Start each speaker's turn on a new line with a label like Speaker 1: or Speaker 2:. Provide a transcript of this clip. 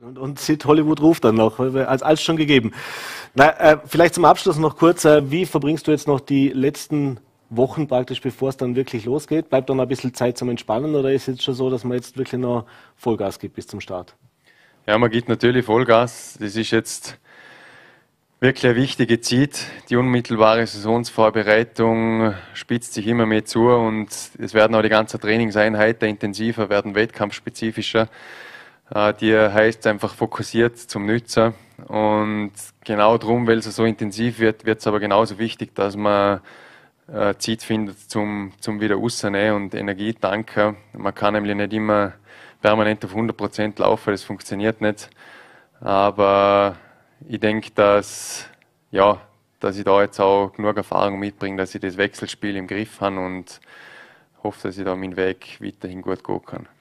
Speaker 1: Und, und Sid Hollywood ruft dann noch, als alles schon gegeben. Na, äh, vielleicht zum Abschluss noch kurz, äh, wie verbringst du jetzt noch die letzten Wochen praktisch, bevor es dann wirklich losgeht? Bleibt dann ein bisschen Zeit zum Entspannen oder ist es jetzt schon so, dass man jetzt wirklich noch Vollgas gibt bis zum Start?
Speaker 2: Ja, man gibt natürlich Vollgas. Das ist jetzt wirklich eine wichtige Zeit. Die unmittelbare Saisonsvorbereitung spitzt sich immer mehr zu und es werden auch die ganzen Trainingseinheiten intensiver, werden wettkampfspezifischer. Äh, die heißt einfach fokussiert zum Nutzer. Und genau darum, weil es so intensiv wird, wird es aber genauso wichtig, dass man äh, Zeit findet zum, zum wieder rausnehmen und Energie tanken. Man kann nämlich nicht immer permanent auf 100% Prozent laufen, das funktioniert nicht. Aber ich denke, dass, ja, dass ich da jetzt auch genug Erfahrung mitbringe, dass ich das Wechselspiel im Griff habe und hoffe, dass ich da meinen Weg weiterhin gut gehen kann.